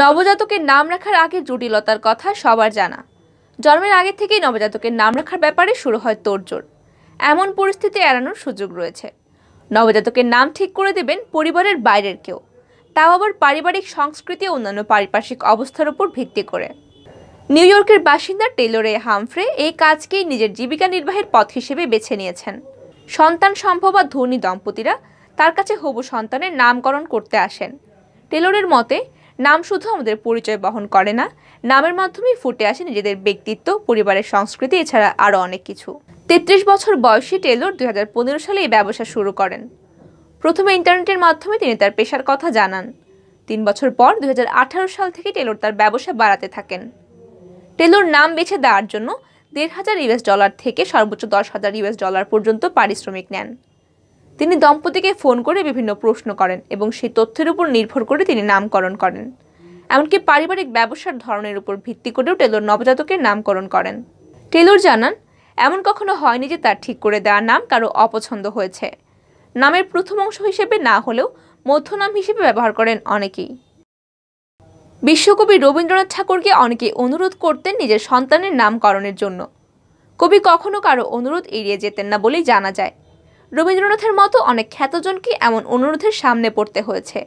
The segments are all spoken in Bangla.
নবজাতকের নাম রাখার আগে জটিলতার কথা সবার জানা জন্মের আগে থেকেই নবজাতকের নাম রাখার ব্যাপারে শুরু হয় তোড়জোড় এমন পরিস্থিতি এড়ানোর সুযোগ রয়েছে নবজাতকের নাম ঠিক করে দেবেন পরিবারের বাইরের কেউ তাও আবার পারিবারিক সংস্কৃতি ও অন্যান্য পারিপার্শ্বিক অবস্থার উপর ভিত্তি করে নিউ ইয়র্কের বাসিন্দা টেলরে হামফ্রে এই কাজকেই নিজের জীবিকা নির্বাহের পথ হিসেবে বেছে নিয়েছেন সন্তান সম্ভবা ধনী দম্পতিরা তার কাছে হবু সন্তানের নামকরণ করতে আসেন টেলরের মতে নাম শুধু আমাদের পরিচয় বহন করে না নামের মাধ্যমেই ফুটে আসে নিজেদের ব্যক্তিত্ব পরিবারের সংস্কৃতি এছাড়া আরও অনেক কিছু তেত্রিশ বছর বয়সী টেলর দুই সালে এই ব্যবসা শুরু করেন প্রথমে ইন্টারনেটের মাধ্যমে তিনি তার পেশার কথা জানান তিন বছর পর দুই সাল থেকে টেলর তার ব্যবসা বাড়াতে থাকেন টেলর নাম বেছে দেওয়ার জন্য দেড় হাজার ইউএস ডলার থেকে সর্বোচ্চ দশ হাজার ইউএস ডলার পর্যন্ত পারিশ্রমিক নেন তিনি দম্পতিকে ফোন করে বিভিন্ন প্রশ্ন করেন এবং সেই তথ্যের উপর নির্ভর করে তিনি নামকরণ করেন এমনকি পারিবারিক ব্যবসার ধরনের উপর ভিত্তি করেও টেলর নবজাতকের নামকরণ করেন টেলর জানান এমন কখনো হয়নি যে তার ঠিক করে দেওয়া নাম কারো অপছন্দ হয়েছে নামের প্রথম অংশ হিসেবে না হলেও মধ্য নাম হিসেবে ব্যবহার করেন অনেকেই বিশ্বকবি রবীন্দ্রনাথ ঠাকুরকে অনেকে অনুরোধ করতেন নিজের সন্তানের নামকরণের জন্য কবি কখনো কারো অনুরোধ এড়িয়ে যেতেন না বলেই জানা যায় রবীন্দ্রনাথের মতো অনেক খ্যাতজনকে এমন অনুরোধের সামনে পড়তে হয়েছে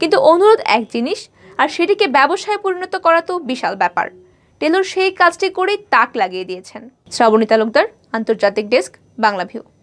কিন্তু অনুরোধ এক জিনিস আর সেটিকে ব্যবসায় পরিণত করা তো বিশাল ব্যাপার টেলর সেই কাজটি করেই তাক লাগিয়ে দিয়েছেন শ্রাবণী তালুকদার আন্তর্জাতিক ডেস্ক বাংলা ভিউ